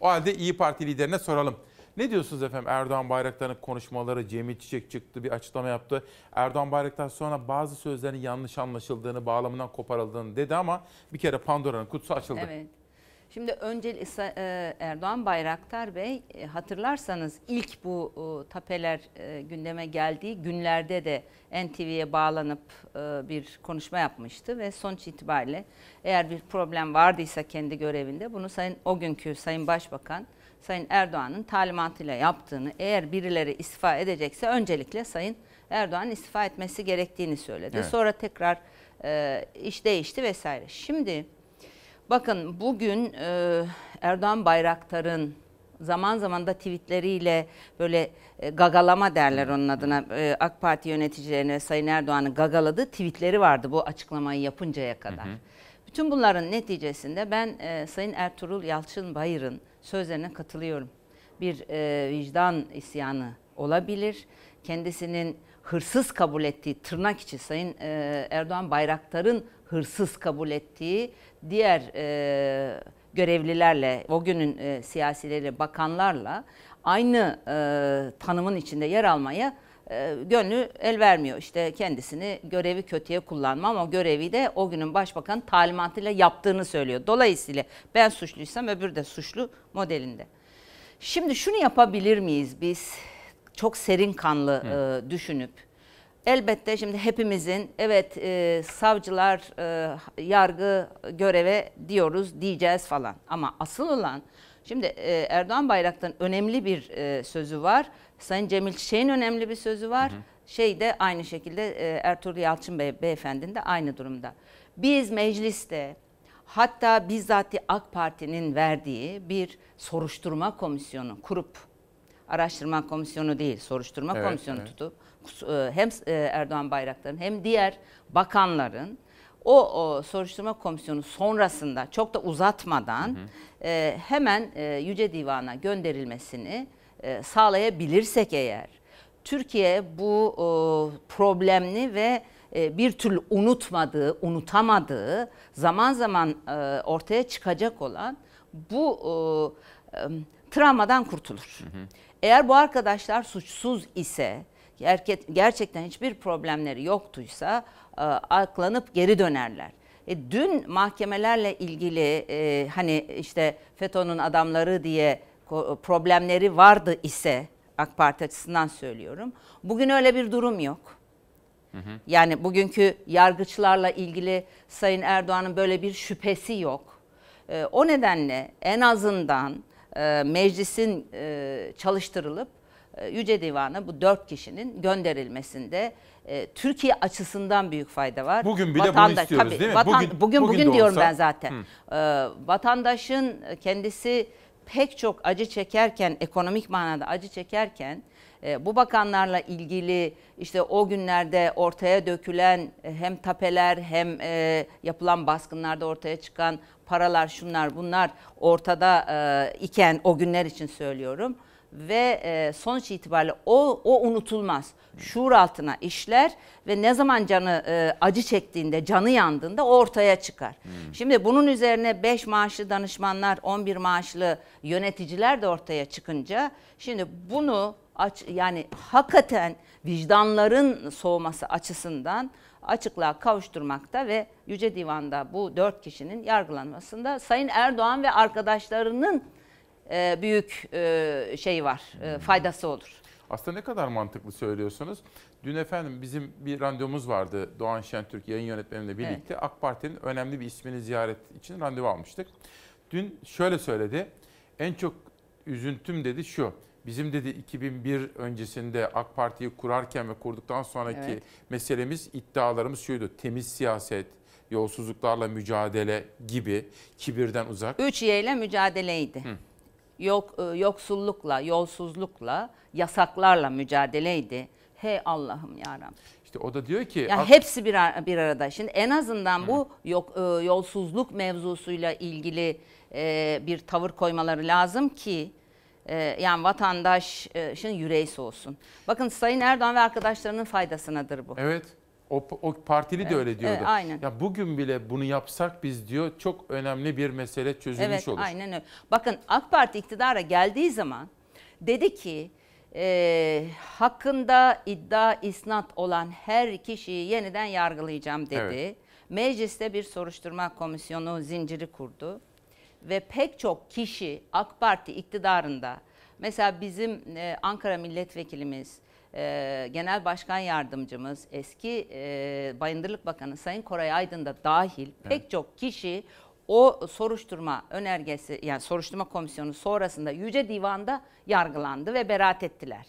O halde İyi Parti liderine soralım. Ne diyorsunuz efendim Erdoğan Bayraktar'ın konuşmaları, Cemil Çiçek çıktı bir açıklama yaptı. Erdoğan Bayraktar sonra bazı sözlerin yanlış anlaşıldığını, bağlamından koparıldığını dedi ama bir kere Pandora'nın kutusu açıldı. Evet. Şimdi önce e, Erdoğan Bayraktar Bey e, hatırlarsanız ilk bu e, tapeler gündeme geldiği günlerde de NTV'ye bağlanıp bir konuşma yapmıştı ve sonuç itibariyle eğer bir problem vardıysa kendi görevinde bunu sayın o günkü Sayın Başbakan Sayın Erdoğan'ın talimatıyla yaptığını eğer birileri istifa edecekse öncelikle Sayın Erdoğan istifa etmesi gerektiğini söyledi. Evet. Sonra tekrar iş değişti vesaire. Şimdi Bakın bugün e, Erdoğan Bayraktar'ın zaman zaman da tweetleriyle böyle e, gagalama derler onun adına e, AK Parti yöneticilerine Sayın Erdoğan'ın gagaladığı tweetleri vardı bu açıklamayı yapıncaya kadar. Hı hı. Bütün bunların neticesinde ben e, Sayın Ertuğrul Yalçın Bayır'ın sözlerine katılıyorum. Bir e, vicdan isyanı olabilir. Kendisinin hırsız kabul ettiği tırnak içi Sayın e, Erdoğan Bayraktar'ın hırsız kabul ettiği diğer e, görevlilerle, o günün e, siyasileri bakanlarla aynı tanımın içinde yer almaya e, gönlü el vermiyor. İşte kendisini görevi kötüye kullanma ama görevi de o günün başbakan talimatıyla yaptığını söylüyor. Dolayısıyla ben suçluysam öbür de suçlu modelinde. Şimdi şunu yapabilir miyiz biz? çok serin kanlı e, düşünüp elbette şimdi hepimizin evet e, savcılar e, yargı göreve diyoruz diyeceğiz falan ama asıl olan şimdi e, Erdoğan Bayraktar'ın önemli bir e, sözü var. Sayın Cemil Çiçek'in önemli bir sözü var. Hı hı. Şey de aynı şekilde e, Ertuğrul Yalçın Bey beyefendinin de aynı durumda. Biz mecliste hatta bizzat AK Parti'nin verdiği bir soruşturma komisyonu kurup araştırma komisyonu değil, soruşturma evet, komisyonu evet. tutup e, hem e, Erdoğan Bayraktar'ın hem diğer bakanların o, o soruşturma komisyonu sonrasında çok da uzatmadan hı hı. E, hemen e, Yüce Divan'a gönderilmesini e, sağlayabilirsek eğer Türkiye bu e, problemli ve e, bir türlü unutmadığı, unutamadığı zaman zaman e, ortaya çıkacak olan bu e, e travmadan kurtulur. Hı hı. Eğer bu arkadaşlar suçsuz ise gerçekten hiçbir problemleri yoktuysa e, aklanıp geri dönerler. E, dün mahkemelerle ilgili e, hani işte FETÖ'nün adamları diye problemleri vardı ise AK Parti açısından söylüyorum. Bugün öyle bir durum yok. Hı hı. Yani bugünkü yargıçlarla ilgili Sayın Erdoğan'ın böyle bir şüphesi yok. E, o nedenle en azından e, meclisin e, çalıştırılıp e, Yüce Divan'a bu dört kişinin gönderilmesinde e, Türkiye açısından büyük fayda var. Bugün bile Vatanda, bunu istiyoruz tabii, değil mi? Vatan, bugün, bugün, bugün, bugün diyorum olsa, ben zaten. Hı. vatandaşın kendisi pek çok acı çekerken, ekonomik manada acı çekerken e, bu bakanlarla ilgili işte o günlerde ortaya dökülen e, hem tapeler hem e, yapılan baskınlarda ortaya çıkan paralar şunlar bunlar ortada iken o günler için söylüyorum ve e, sonuç itibariyle o, o unutulmaz. Şuur altına işler ve ne zaman canı e, acı çektiğinde, canı yandığında ortaya çıkar. Hmm. Şimdi bunun üzerine 5 maaşlı danışmanlar, 11 maaşlı yöneticiler de ortaya çıkınca şimdi bunu aç, yani hakikaten vicdanların soğuması açısından açıklığa kavuşturmakta ve Yüce Divan'da bu dört kişinin yargılanmasında Sayın Erdoğan ve arkadaşlarının e, büyük e, şey var, e, hmm. faydası olur. Aslında ne kadar mantıklı söylüyorsunuz. Dün efendim bizim bir randevumuz vardı Doğan Şentürk yayın yönetmenimle birlikte. Evet. AK Parti'nin önemli bir ismini ziyaret için randevu almıştık. Dün şöyle söyledi. En çok üzüntüm dedi şu. Bizim dedi 2001 öncesinde AK Parti'yi kurarken ve kurduktan sonraki evet. meselemiz, iddialarımız şuydu. Temiz siyaset, yolsuzluklarla mücadele gibi kibirden uzak. Üç ile mücadeleydi. Hı yok e, yoksullukla, yolsuzlukla, yasaklarla mücadeleydi. Hey Allah'ım yaram Rabbi. İşte o da diyor ki ya ah, hepsi bir ar- bir arada. Şimdi en azından bu hı. yok e, yolsuzluk mevzusuyla ilgili e, bir tavır koymaları lazım ki yani vatandaşın yüreği soğusun. Bakın Sayın Erdoğan ve arkadaşlarının faydasınadır bu. Evet. O, o partili evet, de öyle diyordu. Evet, aynen. Ya bugün bile bunu yapsak biz diyor çok önemli bir mesele çözülmüş evet, olur. aynen öyle. Bakın AK Parti iktidara geldiği zaman dedi ki e, hakkında iddia isnat olan her kişiyi yeniden yargılayacağım dedi. Evet. Mecliste bir soruşturma komisyonu zinciri kurdu ve pek çok kişi AK Parti iktidarında mesela bizim e, Ankara milletvekilimiz e, Genel Başkan Yardımcımız, eski e, Bayındırlık Bakanı Sayın Koray Aydın da dahil evet. pek çok kişi o soruşturma önergesi yani soruşturma komisyonu sonrasında Yüce Divan'da yargılandı ve beraat ettiler.